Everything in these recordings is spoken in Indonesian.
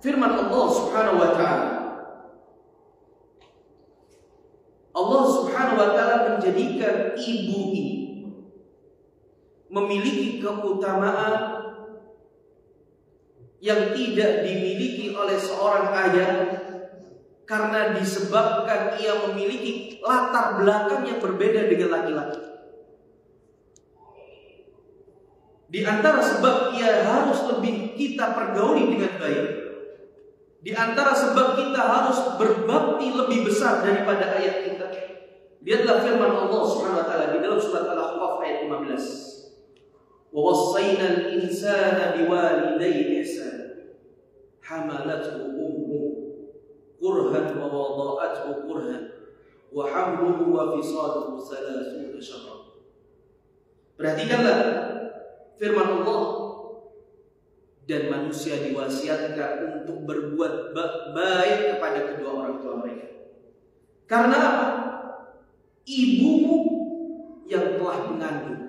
Firman Allah Subhanahu wa taala. Allah Subhanahu wa taala menjadikan ibu ini memiliki keutamaan yang tidak dimiliki oleh seorang ayah karena disebabkan ia memiliki latar belakang yang berbeda dengan laki-laki. Di antara sebab ia harus lebih kita pergauli dengan baik di antara sebab kita harus berbakti lebih besar daripada ayat kita. Lihatlah firman Allah Subhanahu wa taala di dalam surat Al-Ahqaf ayat 15. Wa wassayna al-insana biwalidayhi ihsan. Hamalathu ummuhu kurhan wa wada'athu kurhan wa hamluhu wa fisaluhu 30 syahra. Perhatikanlah firman Allah dan manusia diwasiatkan untuk berbuat baik kepada kedua orang tua mereka. Karena apa? Ibumu yang telah mengandung.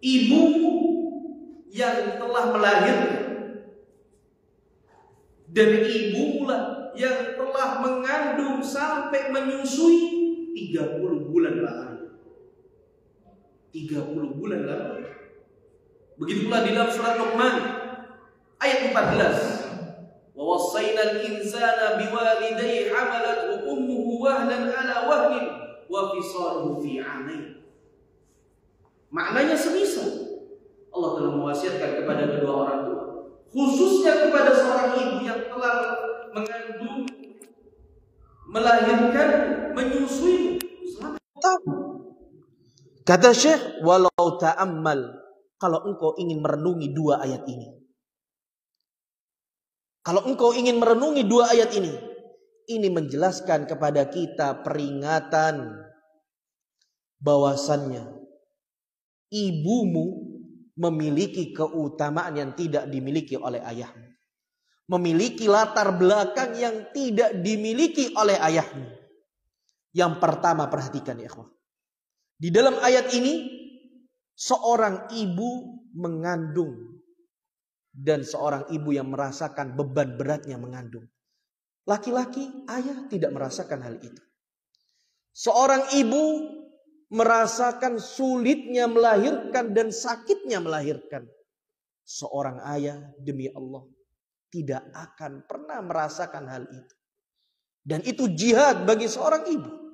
Ibumu yang telah melahirkan. Dan ibu pula yang telah mengandung sampai menyusui 30 bulan lah. 30 bulan lalu. Begitu pula di dalam surat Luqman ayat 14. Wa wassayna al-insana biwalidayhi hamalathu ummuhu wahlan ala wahnin wa fisaluhu fi 'amain. Maknanya semisal Allah telah mewasiatkan kepada kedua orang tua, khususnya kepada seorang ibu yang telah mengandung, melahirkan, menyusui selama tahun. Kata Syekh, walau ta'ammal kalau engkau ingin merenungi dua ayat ini. Kalau engkau ingin merenungi dua ayat ini, ini menjelaskan kepada kita peringatan bahwasannya ibumu memiliki keutamaan yang tidak dimiliki oleh ayahmu. Memiliki latar belakang yang tidak dimiliki oleh ayahmu. Yang pertama perhatikan ya Di dalam ayat ini seorang ibu mengandung dan seorang ibu yang merasakan beban beratnya mengandung. Laki-laki ayah tidak merasakan hal itu. Seorang ibu merasakan sulitnya melahirkan dan sakitnya melahirkan. Seorang ayah demi Allah tidak akan pernah merasakan hal itu. Dan itu jihad bagi seorang ibu.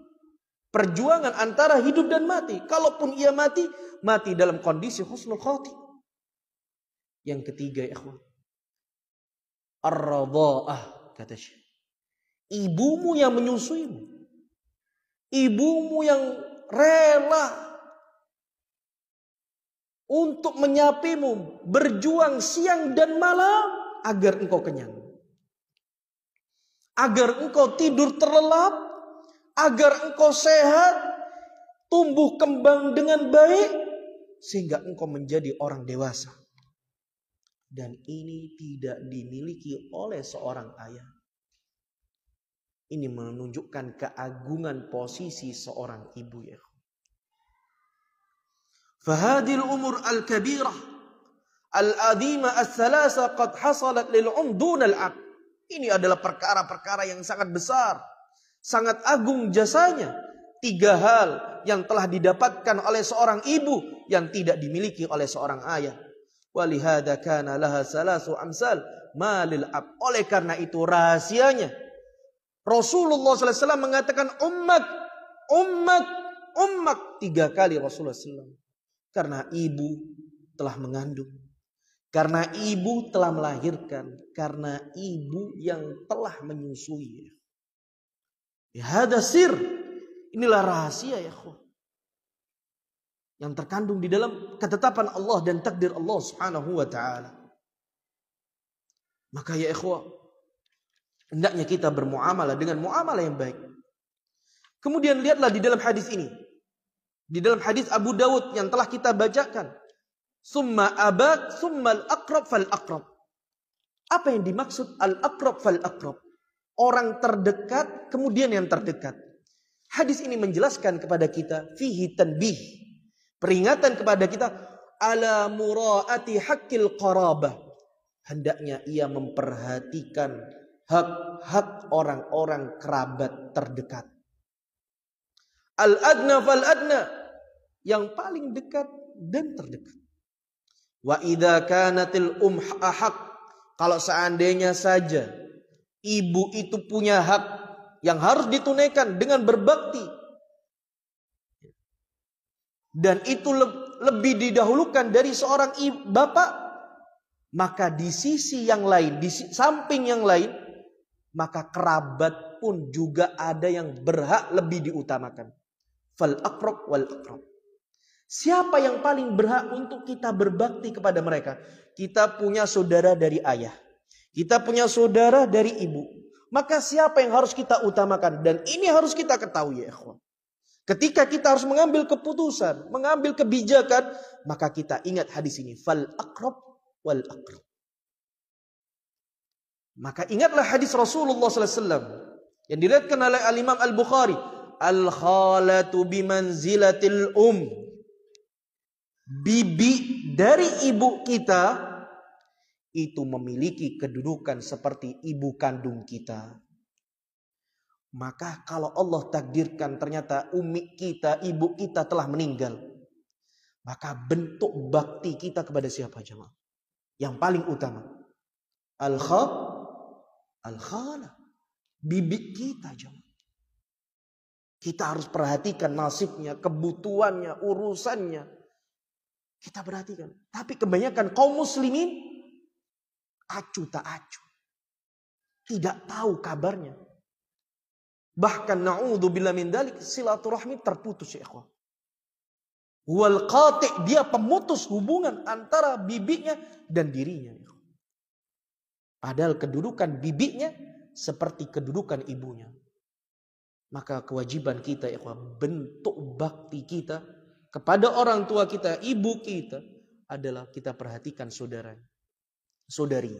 Perjuangan antara hidup dan mati. Kalaupun ia mati, mati dalam kondisi husnul khati. Yang ketiga, ikhwan. Ar-radha'ah, kata Syekh. Ibumu yang menyusuimu. Ibumu yang rela untuk menyapimu, berjuang siang dan malam agar engkau kenyang. Agar engkau tidur terlelap agar engkau sehat, tumbuh kembang dengan baik, sehingga engkau menjadi orang dewasa. Dan ini tidak dimiliki oleh seorang ayah. Ini menunjukkan keagungan posisi seorang ibu ya. Fahadil umur al-kabirah. Al-adhima al-thalasa qad hasalat lil'um العبد. Ini adalah perkara-perkara yang sangat besar Sangat agung jasanya. Tiga hal yang telah didapatkan oleh seorang ibu yang tidak dimiliki oleh seorang ayah. Walihada kana laha salasu amsal malil ab. Oleh karena itu rahasianya. Rasulullah SAW mengatakan ummat, ummat, ummat. Tiga kali Rasulullah SAW. Karena ibu telah mengandung. Karena ibu telah melahirkan. Karena ibu yang telah menyusui. Ya sir. Inilah rahasia ya khu. Yang terkandung di dalam ketetapan Allah dan takdir Allah subhanahu wa ta'ala. Maka ya ikhwah. Hendaknya kita bermuamalah dengan muamalah yang baik. Kemudian lihatlah di dalam hadis ini. Di dalam hadis Abu Dawud yang telah kita bacakan. Summa abad, summa al-akrab fal-akrab. Apa yang dimaksud al-akrab fal-akrab? orang terdekat, kemudian yang terdekat. Hadis ini menjelaskan kepada kita fihi tanbih. Peringatan kepada kita ala muraati hakil qarabah. Hendaknya ia memperhatikan hak-hak orang-orang kerabat terdekat. Al adna fal adna yang paling dekat dan terdekat. Wa idza kanatil um ahak kalau seandainya saja Ibu itu punya hak yang harus ditunaikan dengan berbakti. Dan itu le lebih didahulukan dari seorang ibu, bapak. Maka di sisi yang lain, di samping yang lain, maka kerabat pun juga ada yang berhak lebih diutamakan. Fal akrab wal akrab. Siapa yang paling berhak untuk kita berbakti kepada mereka? Kita punya saudara dari ayah. Kita punya saudara dari ibu. Maka siapa yang harus kita utamakan? Dan ini harus kita ketahui ya ikhwan. Ketika kita harus mengambil keputusan, mengambil kebijakan, maka kita ingat hadis ini, fal akrab wal akrab. Maka ingatlah hadis Rasulullah SAW yang diriatkan oleh Al Imam Al Bukhari, al khalatu bimanzilatil um. Bibi dari ibu kita itu memiliki kedudukan seperti ibu kandung kita. Maka kalau Allah takdirkan ternyata umi kita, ibu kita telah meninggal. Maka bentuk bakti kita kepada siapa jemaah? Yang paling utama. Al-khab, al-khala. Bibi kita jemaah. Kita harus perhatikan nasibnya, kebutuhannya, urusannya. Kita perhatikan. Tapi kebanyakan kaum muslimin Acu tak acu, Tidak tahu kabarnya. Bahkan bila min dalik silaturahmi terputus ya ikhwan. Wal qati' dia pemutus hubungan antara bibinya dan dirinya. Ya Padahal kedudukan bibinya seperti kedudukan ibunya. Maka kewajiban kita ya bentuk bakti kita kepada orang tua kita, ibu kita adalah kita perhatikan saudaranya saudari.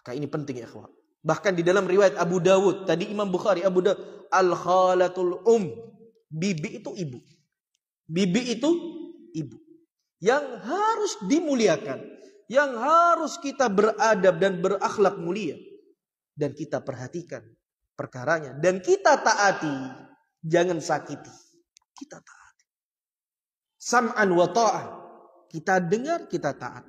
Maka ini penting ya kawan. Bahkan di dalam riwayat Abu Dawud, tadi Imam Bukhari, Abu Dawud, al-khalatul um. Bibi itu ibu. Bibi itu ibu. Yang harus dimuliakan. Yang harus kita beradab dan berakhlak mulia. Dan kita perhatikan perkaranya. Dan kita taati. Jangan sakiti. Kita taati. Sam'an wa ta'an. Kita dengar, kita taat.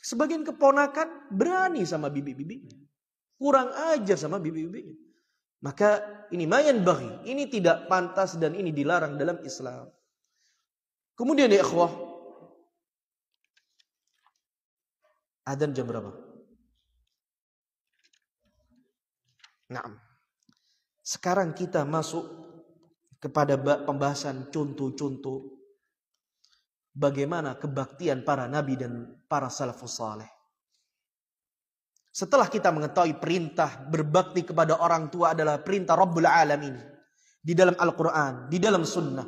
Sebagian keponakan berani sama bibi-bibinya. Kurang ajar sama bibi-bibinya. Maka ini mayan bagi. Ini tidak pantas dan ini dilarang dalam Islam. Kemudian ya ikhwah. Adhan jam berapa? Nah. Sekarang kita masuk kepada pembahasan contoh-contoh bagaimana kebaktian para nabi dan para salafus saleh. Setelah kita mengetahui perintah berbakti kepada orang tua adalah perintah Rabbul Alamin di dalam Al-Qur'an, di dalam sunnah.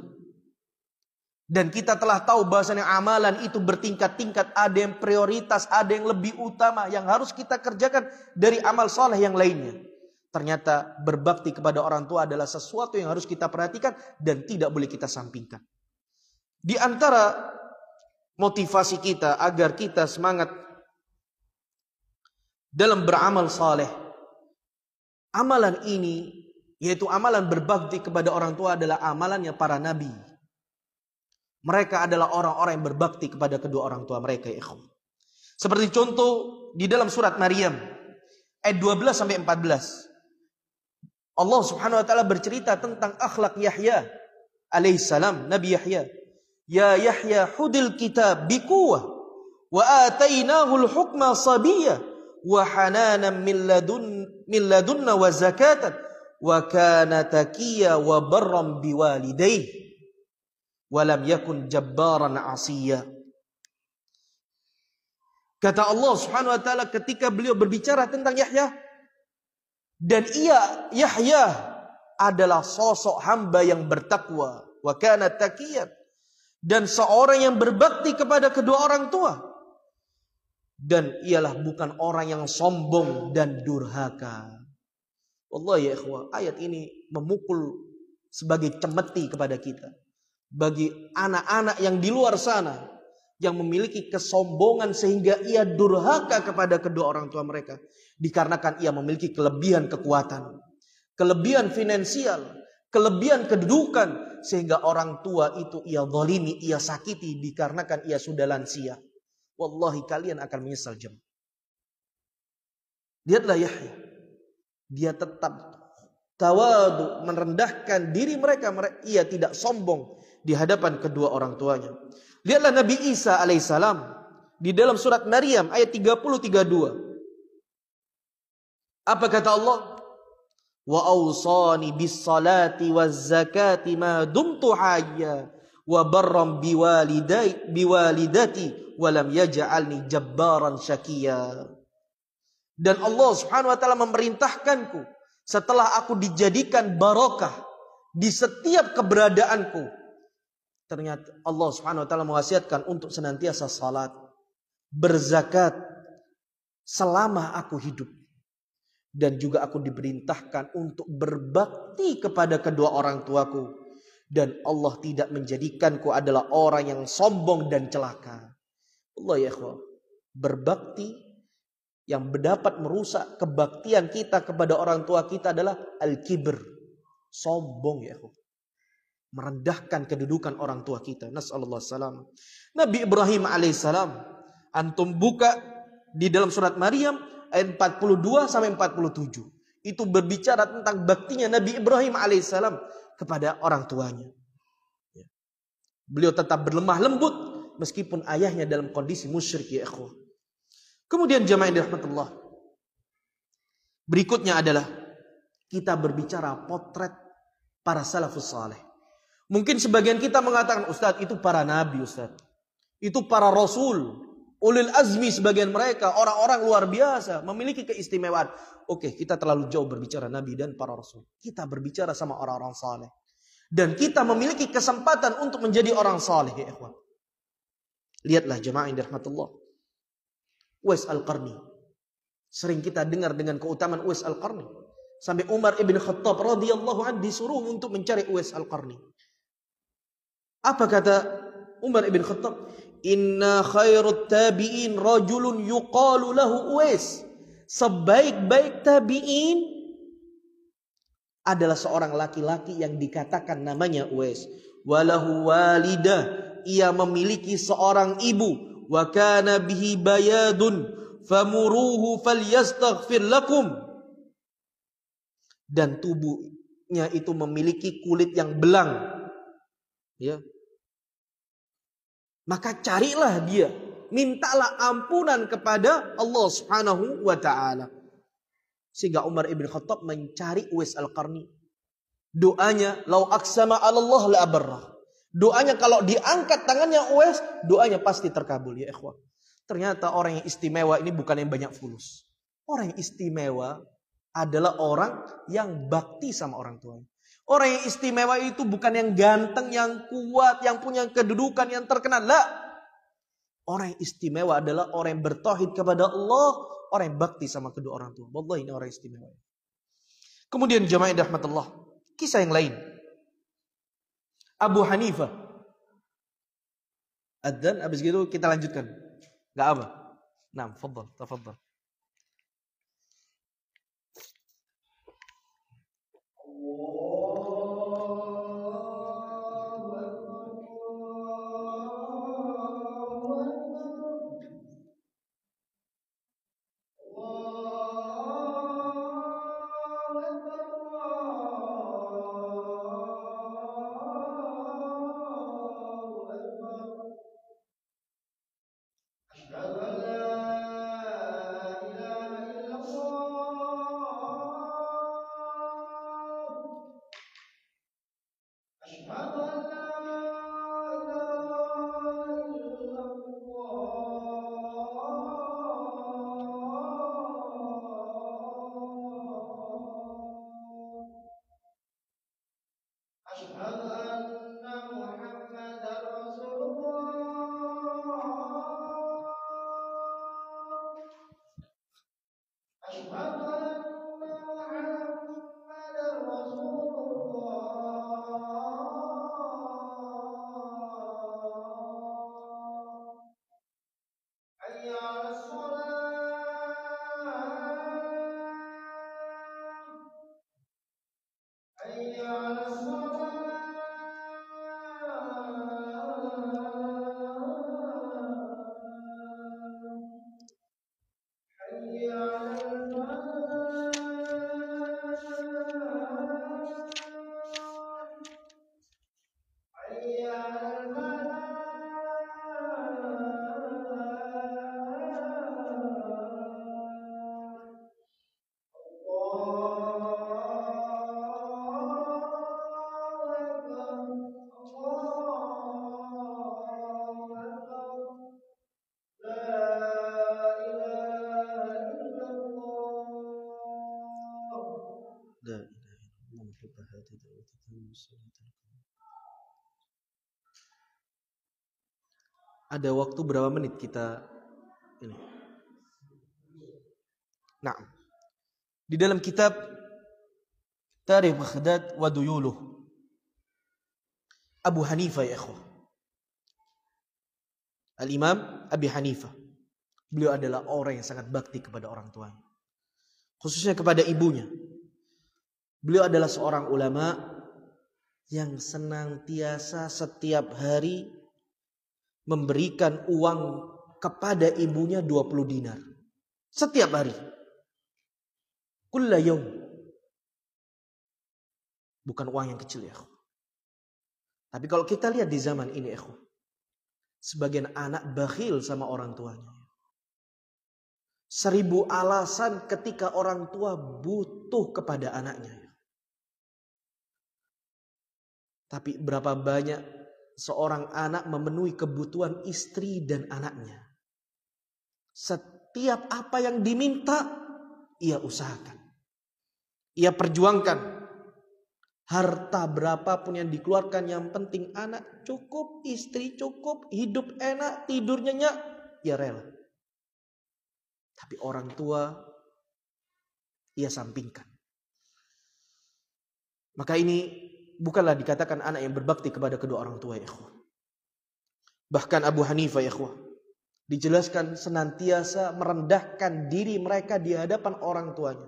Dan kita telah tahu bahasanya amalan itu bertingkat-tingkat, ada yang prioritas, ada yang lebih utama yang harus kita kerjakan dari amal soleh yang lainnya. Ternyata berbakti kepada orang tua adalah sesuatu yang harus kita perhatikan dan tidak boleh kita sampingkan. Di antara motivasi kita agar kita semangat dalam beramal saleh. Amalan ini yaitu amalan berbakti kepada orang tua adalah amalannya para nabi. Mereka adalah orang-orang yang berbakti kepada kedua orang tua mereka, ya ikhwan. Seperti contoh di dalam surat Maryam ayat 12 sampai 14. Allah Subhanahu wa taala bercerita tentang akhlak Yahya alaihissalam, Nabi Yahya. Ya Yahya hudil kitab bikuwa, wa al hukma sabiyya, wa hananan min ladun min ladunna wa zakatan wa kana taqiya wa barram biwalidayhi wa lam yakun jabbaran asiyya Kata Allah Subhanahu wa taala ketika beliau berbicara tentang Yahya dan ia Yahya adalah sosok hamba yang bertakwa wa kana taqiyan dan seorang yang berbakti kepada kedua orang tua dan ialah bukan orang yang sombong dan durhaka. Allah ya ikhwah, ayat ini memukul sebagai cemeti kepada kita. Bagi anak-anak yang di luar sana yang memiliki kesombongan sehingga ia durhaka kepada kedua orang tua mereka dikarenakan ia memiliki kelebihan kekuatan, kelebihan finansial, kelebihan kedudukan sehingga orang tua itu ia zalimi, ia sakiti dikarenakan ia sudah lansia. Wallahi kalian akan menyesal jam. Lihatlah Yahya. Dia tetap tawadu merendahkan diri mereka. Ia tidak sombong di hadapan kedua orang tuanya. Lihatlah Nabi Isa alaihissalam di dalam surat Maryam ayat 30 32. Apa kata Allah? wa ma dan Allah Subhanahu wa taala memerintahkanku setelah aku dijadikan barokah di setiap keberadaanku ternyata Allah Subhanahu wa taala mewasiatkan untuk senantiasa salat berzakat selama aku hidup dan juga aku diperintahkan untuk berbakti kepada kedua orang tuaku dan Allah tidak menjadikanku adalah orang yang sombong dan celaka. Allah ya khu, berbakti yang berdapat merusak kebaktian kita kepada orang tua kita adalah al-kibr, sombong ya khu. Merendahkan kedudukan orang tua kita. Nasallallahu salam. Nabi Ibrahim alaihissalam antum buka di dalam surat Maryam ayat eh, 42 sampai 47. Itu berbicara tentang baktinya Nabi Ibrahim alaihissalam kepada orang tuanya. Ya. Beliau tetap berlemah lembut meskipun ayahnya dalam kondisi musyrik ya ikhwah. Kemudian jamaah Allah. Berikutnya adalah kita berbicara potret para salafus saleh. Mungkin sebagian kita mengatakan Ustadz itu para nabi Ustadz. Itu para rasul. Ulil azmi sebagian mereka, orang-orang luar biasa, memiliki keistimewaan. Oke, kita terlalu jauh berbicara Nabi dan para Rasul. Kita berbicara sama orang-orang saleh. Dan kita memiliki kesempatan untuk menjadi orang saleh, ya ikhwan. Lihatlah jemaah yang dirahmatullah. Uwais Al-Qarni. Sering kita dengar dengan keutamaan Uwais Al-Qarni. Sampai Umar ibn Khattab radhiyallahu anhu disuruh untuk mencari Uwais Al-Qarni. Apa kata Umar ibn Khattab? Inna khairut tabi'in rajulun yuqalu lahu Uwais. Sebaik-baik tabi'in adalah seorang laki-laki yang dikatakan namanya Uwais. Walahu walidah. Ia memiliki seorang ibu. Wa kana bihi bayadun. Famuruhu falyastaghfir lakum. Dan tubuhnya itu memiliki kulit yang belang. Ya, maka carilah dia, mintalah ampunan kepada Allah Subhanahu wa taala. Sehingga Umar ibn Khattab mencari Uwais Al-Qarni. Doanya, lau aksama Allah la abarrah. Doanya kalau diangkat tangannya Uwais, doanya pasti terkabul ya ikhwah. Ternyata orang yang istimewa ini bukan yang banyak fulus. Orang yang istimewa adalah orang yang bakti sama orang tuanya. Orang yang istimewa itu bukan yang ganteng, yang kuat, yang punya kedudukan, yang terkenal. Lah. Orang yang istimewa adalah orang yang bertohid kepada Allah, orang yang bakti sama kedua orang tua. Wallah ini orang istimewa. Kemudian jamaah rahmatullah. Kisah yang lain. Abu Hanifah. Adzan Abis gitu kita lanjutkan. Gak apa. Nah, tafadhal, tafadhal. Allah ada waktu berapa menit kita ini. Nah, di dalam kitab Tarikh Baghdad wa Duyuluh Abu Hanifah ya ikhwah. Al-Imam Abi Hanifah. Beliau adalah orang yang sangat bakti kepada orang tuanya. Khususnya kepada ibunya. Beliau adalah seorang ulama yang senantiasa setiap hari memberikan uang kepada ibunya 20 dinar setiap hari. Kullayum. Bukan uang yang kecil ya. Tapi kalau kita lihat di zaman ini ya. Sebagian anak bakhil sama orang tuanya. Seribu alasan ketika orang tua butuh kepada anaknya. Ya. Tapi berapa banyak seorang anak memenuhi kebutuhan istri dan anaknya. Setiap apa yang diminta, ia usahakan. Ia perjuangkan. Harta berapapun yang dikeluarkan, yang penting anak cukup, istri cukup, hidup enak, tidur nyenyak, ia rela. Tapi orang tua, ia sampingkan. Maka ini bukanlah dikatakan anak yang berbakti kepada kedua orang tua ya ikhwah. Bahkan Abu Hanifah ya ikhwah. Dijelaskan senantiasa merendahkan diri mereka di hadapan orang tuanya.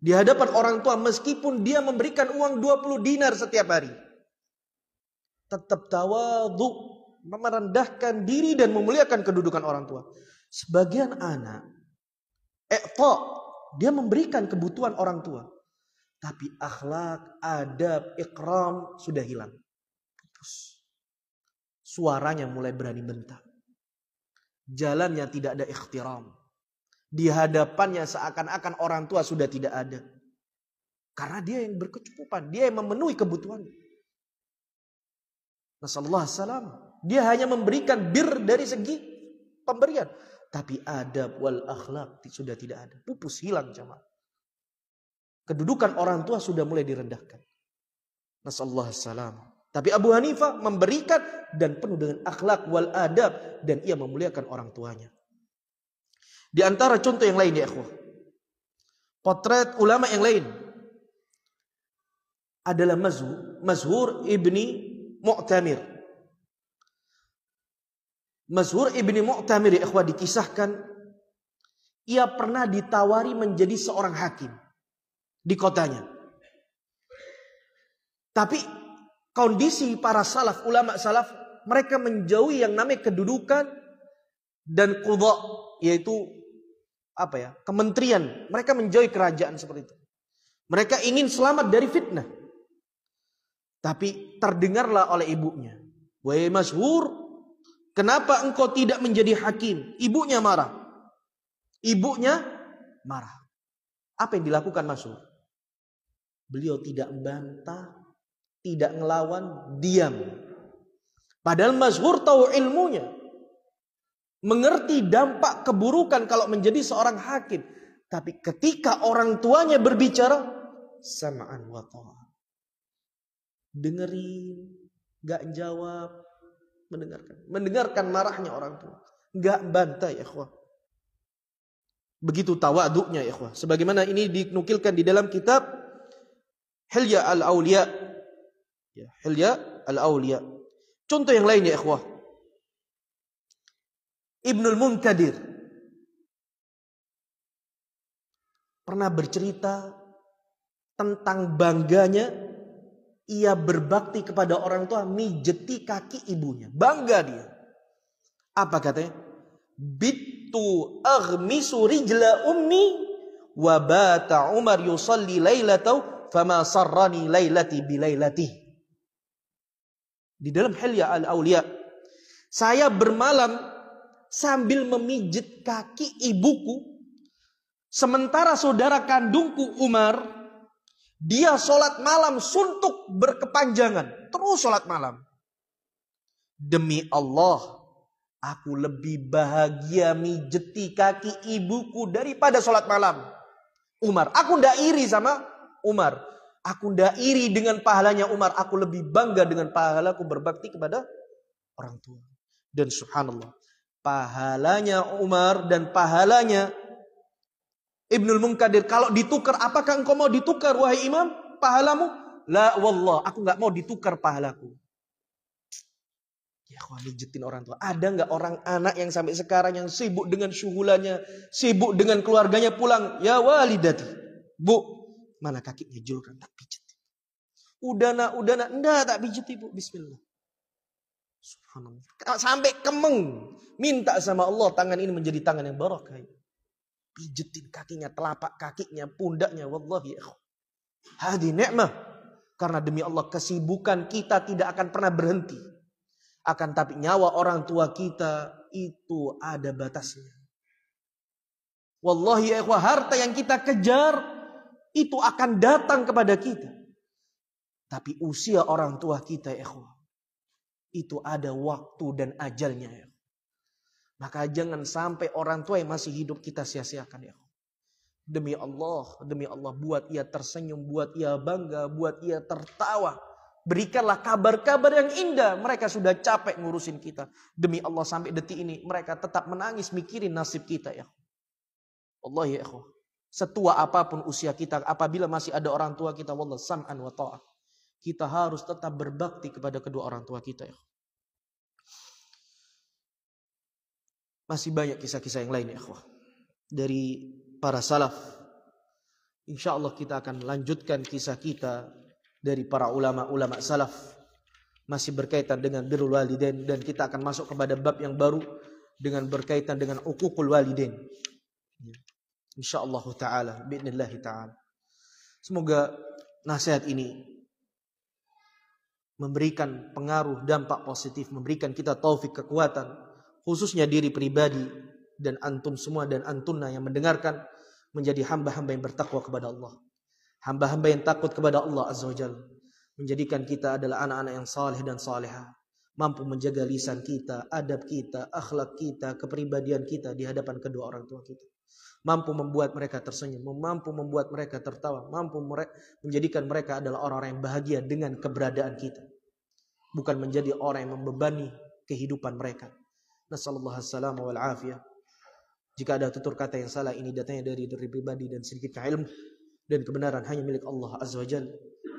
Di hadapan orang tua meskipun dia memberikan uang 20 dinar setiap hari. Tetap tawadhu merendahkan diri dan memuliakan kedudukan orang tua. Sebagian anak, ekto, dia memberikan kebutuhan orang tua. Tapi akhlak, adab, ikram sudah hilang. Terus suaranya mulai berani bentak. Jalannya tidak ada ikhtiram. Di hadapannya seakan-akan orang tua sudah tidak ada. Karena dia yang berkecukupan, dia yang memenuhi kebutuhan. Nasallallahu salam. Dia hanya memberikan bir dari segi pemberian. Tapi adab wal akhlak sudah tidak ada. Pupus hilang jamaah. Kedudukan orang tua sudah mulai direndahkan. Nasallahu salam. Tapi Abu Hanifah memberikan dan penuh dengan akhlak wal adab dan ia memuliakan orang tuanya. Di antara contoh yang lain ya ikhwah. Potret ulama yang lain adalah Mazhur, Mazhur ibni Mu'tamir. Mazhur ibni Mu'tamir ya ikhwah dikisahkan ia pernah ditawari menjadi seorang hakim di kotanya. Tapi kondisi para salaf, ulama salaf, mereka menjauhi yang namanya kedudukan dan kudok, yaitu apa ya kementerian. Mereka menjauhi kerajaan seperti itu. Mereka ingin selamat dari fitnah. Tapi terdengarlah oleh ibunya. Wahai masur, kenapa engkau tidak menjadi hakim? Ibunya marah. Ibunya marah. Apa yang dilakukan masur? Beliau tidak bantah, tidak ngelawan, diam. Padahal Mazhur tahu ilmunya. Mengerti dampak keburukan kalau menjadi seorang hakim. Tapi ketika orang tuanya berbicara, samaan wa Dengerin, gak jawab, mendengarkan. Mendengarkan marahnya orang tua. Gak bantai, ya, ikhwah. Begitu tawaduknya, ikhwah. Sebagaimana ini dinukilkan di dalam kitab hilya al aulia ya, hilya al-awliya. Contoh yang lainnya ikhwah. Ibnul Munkadir pernah bercerita tentang bangganya ia berbakti kepada orang tua mijeti kaki ibunya. Bangga dia. Apa katanya? Bitu aghmisu rijla ummi wa bata Umar yusalli lailatau fama sarrani lailati bilailati. Di dalam Hilya al-Aulia, saya bermalam sambil memijit kaki ibuku, sementara saudara kandungku Umar, dia sholat malam suntuk berkepanjangan, terus sholat malam. Demi Allah, aku lebih bahagia mijeti kaki ibuku daripada sholat malam. Umar, aku ndak iri sama Umar. Aku ndak iri dengan pahalanya Umar. Aku lebih bangga dengan pahalaku berbakti kepada orang tua. Dan subhanallah. Pahalanya Umar dan pahalanya Ibnul Munkadir. Kalau ditukar, apakah engkau mau ditukar wahai imam? Pahalamu? La wallah, aku nggak mau ditukar pahalaku. Ya jetin orang tua. Ada nggak orang anak yang sampai sekarang yang sibuk dengan syuhulannya, sibuk dengan keluarganya pulang? Ya walidati. Bu, Mana kakinya julkan tak pijit. udah nak Enggak tak pijit ibu. Bismillah. Subhanallah. Sampai kemeng. Minta sama Allah tangan ini menjadi tangan yang barokah. Pijetin kakinya, telapak kakinya, pundaknya. Wallahi ya Hadi ni'mah. Karena demi Allah kesibukan kita tidak akan pernah berhenti. Akan tapi nyawa orang tua kita itu ada batasnya. Wallahi ya harta yang kita kejar itu akan datang kepada kita. Tapi usia orang tua kita, ya, itu ada waktu dan ajalnya. Ya. Maka jangan sampai orang tua yang masih hidup kita sia-siakan ya. Demi Allah, demi Allah buat ia tersenyum, buat ia bangga, buat ia tertawa. Berikanlah kabar-kabar yang indah. Mereka sudah capek ngurusin kita. Demi Allah sampai detik ini mereka tetap menangis mikirin nasib kita ya. Allah ya ikhwah. Setua apapun usia kita, apabila masih ada orang tua kita, wallah sam'an wa ta'ah. Kita harus tetap berbakti kepada kedua orang tua kita. Ya. Masih banyak kisah-kisah yang lain ya, ikhwah. Dari para salaf. Insya Allah kita akan lanjutkan kisah kita dari para ulama-ulama salaf. Masih berkaitan dengan birrul walidain dan kita akan masuk kepada bab yang baru dengan berkaitan dengan ukukul walidain insyaallah taala باذن taala semoga nasihat ini memberikan pengaruh dampak positif memberikan kita taufik kekuatan khususnya diri pribadi dan antum semua dan antuna yang mendengarkan menjadi hamba-hamba yang bertakwa kepada Allah hamba-hamba yang takut kepada Allah azza wajalla menjadikan kita adalah anak-anak yang saleh dan saleha, mampu menjaga lisan kita, adab kita, akhlak kita, kepribadian kita di hadapan kedua orang tua kita mampu membuat mereka tersenyum, mampu membuat mereka tertawa, mampu mere menjadikan mereka adalah orang-orang yang bahagia dengan keberadaan kita. Bukan menjadi orang yang membebani kehidupan mereka. Nasallallahu alaihi wal afiyah. Jika ada tutur kata yang salah ini datangnya dari diri pribadi dan sedikit ilmu dan kebenaran hanya milik Allah Azza wa Jalla.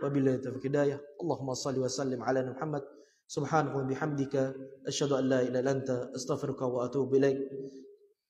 Wabillahi taufiq hidayah. Allahumma salli wa sallim ala Muhammad. Subhanahu wa bihamdika asyhadu an la ilaha illa anta astaghfiruka wa atubu ilaik.